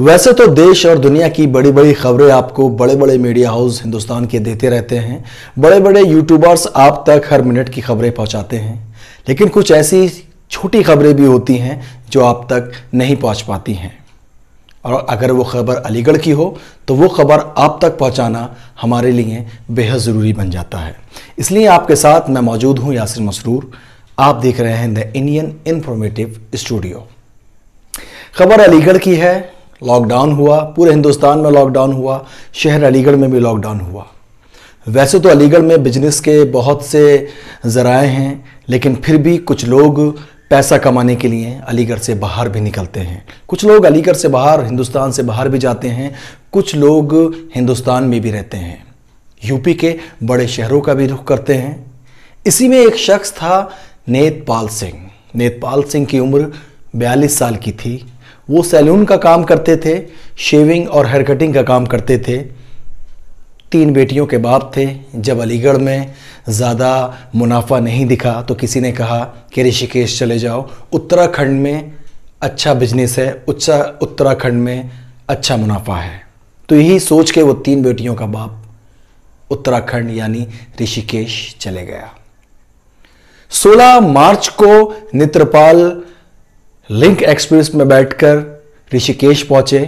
वैसे तो देश और दुनिया की बड़ी बड़ी खबरें आपको बड़े बड़े मीडिया हाउस हिंदुस्तान के देते रहते हैं बड़े बड़े यूट्यूबर्स आप तक हर मिनट की खबरें पहुंचाते हैं लेकिन कुछ ऐसी छोटी खबरें भी होती हैं जो आप तक नहीं पहुंच पाती हैं और अगर वो खबर अलीगढ़ की हो तो वो खबर आप तक पहुंचाना हमारे लिए बेहद ज़रूरी बन जाता है इसलिए आपके साथ मैं मौजूद हूं यासिर मसरूर आप देख रहे हैं द इंडियन इंफॉर्मेटिव स्टूडियो खबर अलीगढ़ की है लॉकडाउन हुआ पूरे हिंदुस्तान में लॉकडाउन हुआ शहर अलीगढ़ में भी लॉकडाउन हुआ वैसे तो अलीगढ़ में बिजनेस के बहुत से ज़राए हैं लेकिन फिर भी कुछ लोग पैसा कमाने के लिए अलीगढ़ से बाहर भी निकलते हैं कुछ लोग अलीगढ़ से बाहर हिंदुस्तान से बाहर भी जाते हैं कुछ लोग हिंदुस्तान में भी रहते हैं यूपी के बड़े शहरों का भी रुख करते हैं इसी में एक शख्स था नेतपाल सिंह नेतपाल सिंह की उम्र बयालीस साल की थी वो सैलून का काम करते थे शेविंग और हेयर कटिंग का काम करते थे तीन बेटियों के बाप थे जब अलीगढ़ में ज़्यादा मुनाफा नहीं दिखा तो किसी ने कहा कि ऋषिकेश चले जाओ उत्तराखंड में अच्छा बिजनेस है उच्चा उत्तराखंड में अच्छा मुनाफा है तो यही सोच के वो तीन बेटियों का बाप उत्तराखंड यानी ऋषिकेश चले गया 16 मार्च को नेत्रपाल लिंक एक्सप्रेस में बैठकर ऋषिकेश पहुंचे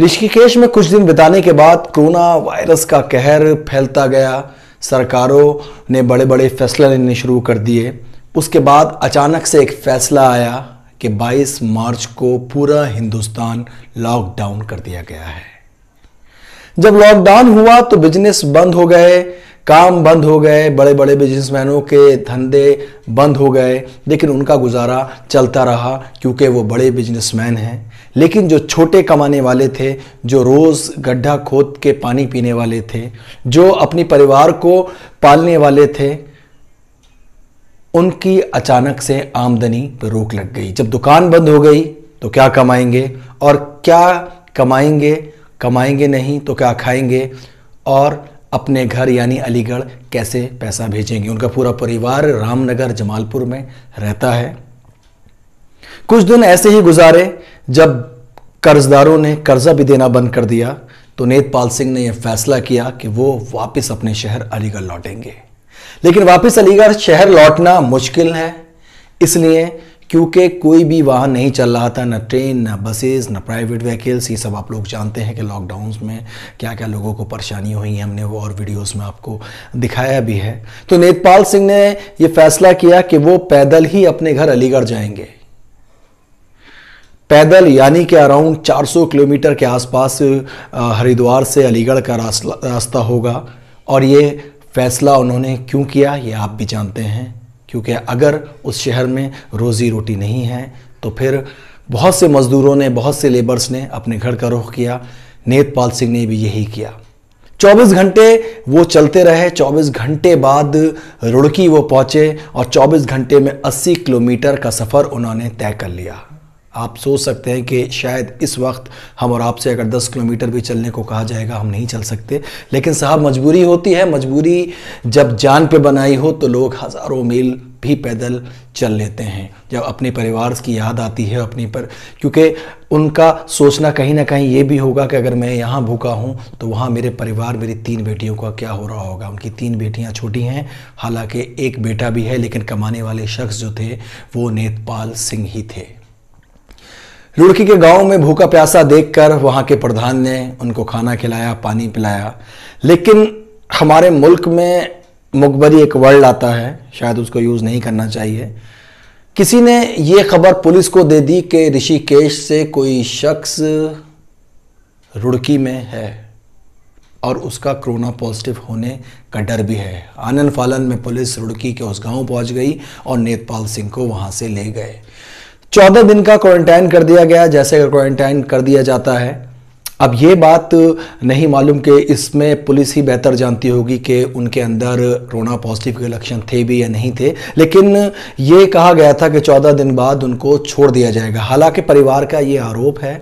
ऋषिकेश में कुछ दिन बिताने के बाद कोरोना वायरस का कहर फैलता गया सरकारों ने बड़े बड़े फैसले लेने शुरू कर दिए उसके बाद अचानक से एक फैसला आया कि 22 मार्च को पूरा हिंदुस्तान लॉकडाउन कर दिया गया है जब लॉकडाउन हुआ तो बिजनेस बंद हो गए काम बंद हो गए बड़े बड़े बिजनेसमैनों के धंधे बंद हो गए लेकिन उनका गुजारा चलता रहा क्योंकि वो बड़े बिजनेसमैन हैं लेकिन जो छोटे कमाने वाले थे जो रोज़ गड्ढा खोद के पानी पीने वाले थे जो अपने परिवार को पालने वाले थे उनकी अचानक से आमदनी पर रोक लग गई जब दुकान बंद हो गई तो क्या कमाएंगे और क्या कमाएंगे कमाएंगे नहीं तो क्या खाएंगे और अपने घर यानी अलीगढ़ कैसे पैसा भेजेंगे उनका पूरा परिवार रामनगर जमालपुर में रहता है कुछ दिन ऐसे ही गुजारे जब कर्जदारों ने कर्जा भी देना बंद कर दिया तो नेतपाल सिंह ने यह फैसला किया कि वो वापस अपने शहर अलीगढ़ लौटेंगे लेकिन वापस अलीगढ़ शहर लौटना मुश्किल है इसलिए क्योंकि कोई भी वाहन नहीं चल रहा था ना ट्रेन ना बसेस ना प्राइवेट व्हीकल्स ये सब आप लोग जानते हैं कि लॉकडाउन में क्या क्या लोगों को परेशानी हुई है हमने वो और वीडियोस में आपको दिखाया भी है तो नेतपाल सिंह ने ये फैसला किया कि वो पैदल ही अपने घर अलीगढ़ जाएंगे पैदल यानी कि अराउंड 400 किलोमीटर के आसपास हरिद्वार से अलीगढ़ का रास्ता होगा और ये फैसला उन्होंने क्यों किया ये आप भी जानते हैं क्योंकि अगर उस शहर में रोज़ी रोटी नहीं है तो फिर बहुत से मज़दूरों ने बहुत से लेबर्स ने अपने घर का रुख किया नेतपाल सिंह ने भी यही किया 24 घंटे वो चलते रहे 24 घंटे बाद रुड़की वो पहुँचे और 24 घंटे में 80 किलोमीटर का सफ़र उन्होंने तय कर लिया आप सोच सकते हैं कि शायद इस वक्त हम और आपसे अगर 10 किलोमीटर भी चलने को कहा जाएगा हम नहीं चल सकते लेकिन साहब मजबूरी होती है मजबूरी जब जान पे बनाई हो तो लोग हज़ारों मील भी पैदल चल लेते हैं जब अपने परिवार की याद आती है अपने पर क्योंकि उनका सोचना कहीं ना कहीं ये भी होगा कि अगर मैं यहाँ भूखा हूँ तो वहाँ मेरे परिवार मेरी तीन बेटियों का क्या हो रहा होगा उनकी तीन बेटियाँ छोटी हैं हालांकि एक बेटा भी है लेकिन कमाने वाले शख्स जो थे वो नेतपाल सिंह ही थे लुड़की के गांव में भूखा प्यासा देखकर वहां के प्रधान ने उनको खाना खिलाया पानी पिलाया लेकिन हमारे मुल्क में मुखबरी एक वर्ल्ड आता है शायद उसको यूज़ नहीं करना चाहिए किसी ने ये खबर पुलिस को दे दी कि ऋषिकेश से कोई शख्स रुड़की में है और उसका कोरोना पॉजिटिव होने का डर भी है आनंद फालन में पुलिस रुड़की के उस गांव पहुंच गई और नेतपाल सिंह को वहां से ले गए चौदह दिन का क्वारंटाइन कर दिया गया जैसे अगर क्वारंटाइन कर दिया जाता है अब ये बात नहीं मालूम कि इसमें पुलिस ही बेहतर जानती होगी कि उनके अंदर रोना पॉजिटिव के लक्षण थे भी या नहीं थे लेकिन ये कहा गया था कि चौदह दिन बाद उनको छोड़ दिया जाएगा हालांकि परिवार का ये आरोप है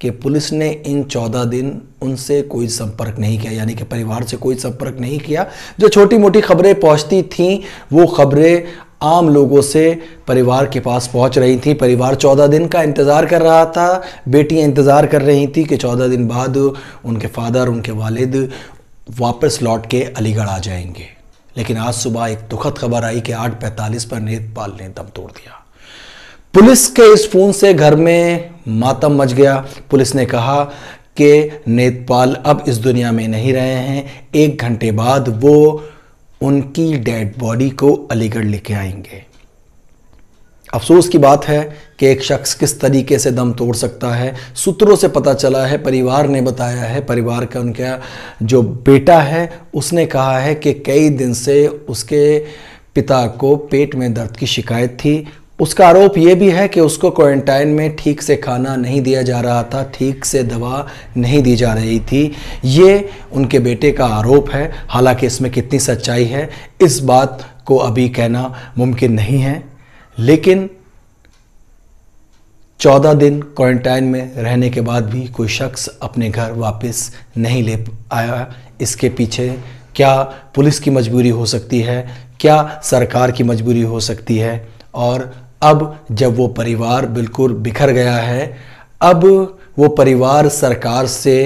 कि पुलिस ने इन चौदह दिन उनसे कोई संपर्क नहीं किया यानी कि परिवार से कोई संपर्क नहीं किया जो छोटी मोटी खबरें पहुंचती थीं वो खबरें आम लोगों से परिवार के पास पहुंच रही थी परिवार चौदह दिन का इंतज़ार कर रहा था बेटियां इंतज़ार कर रही थी कि चौदह दिन बाद उनके फादर उनके वालिद वापस लौट के अलीगढ़ आ जाएंगे लेकिन आज सुबह एक दुखद खबर आई कि आठ पैंतालीस पर नेतपाल ने दम तोड़ दिया पुलिस के इस फ़ोन से घर में मातम मच गया पुलिस ने कहा कि नेतपाल अब इस दुनिया में नहीं रहे हैं एक घंटे बाद वो उनकी डेड बॉडी को अलीगढ़ लेके आएंगे अफसोस की बात है कि एक शख्स किस तरीके से दम तोड़ सकता है सूत्रों से पता चला है परिवार ने बताया है परिवार का उनका जो बेटा है उसने कहा है कि कई दिन से उसके पिता को पेट में दर्द की शिकायत थी उसका आरोप यह भी है कि उसको क्वारंटाइन में ठीक से खाना नहीं दिया जा रहा था ठीक से दवा नहीं दी जा रही थी ये उनके बेटे का आरोप है हालांकि इसमें कितनी सच्चाई है इस बात को अभी कहना मुमकिन नहीं है लेकिन चौदह दिन क्वारंटाइन में रहने के बाद भी कोई शख्स अपने घर वापस नहीं ले आया इसके पीछे क्या पुलिस की मजबूरी हो सकती है क्या सरकार की मजबूरी हो सकती है और अब जब वो परिवार बिल्कुल बिखर गया है अब वो परिवार सरकार से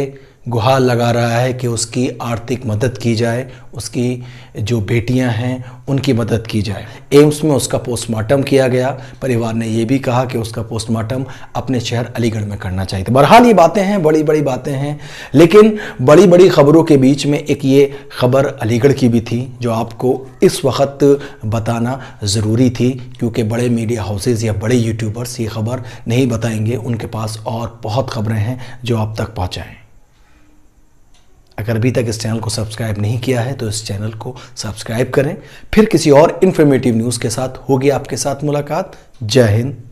गुहार लगा रहा है कि उसकी आर्थिक मदद की जाए उसकी जो बेटियां हैं उनकी मदद की जाए एम्स में उसका पोस्टमार्टम किया गया परिवार ने यह भी कहा कि उसका पोस्टमार्टम अपने शहर अलीगढ़ में करना चाहिए बहरहाल ये बातें हैं बड़ी बड़ी बातें हैं लेकिन बड़ी बड़ी खबरों के बीच में एक ये खबर अलीगढ़ की भी थी जो आपको इस वक्त बताना ज़रूरी थी क्योंकि बड़े मीडिया हाउसेज या बड़े यूट्यूबर्स ये खबर नहीं बताएंगे उनके पास और बहुत खबरें हैं जो आप तक पहुँचाएँ अगर अभी तक इस चैनल को सब्सक्राइब नहीं किया है तो इस चैनल को सब्सक्राइब करें फिर किसी और इन्फॉर्मेटिव न्यूज़ के साथ होगी आपके साथ मुलाकात जय हिंद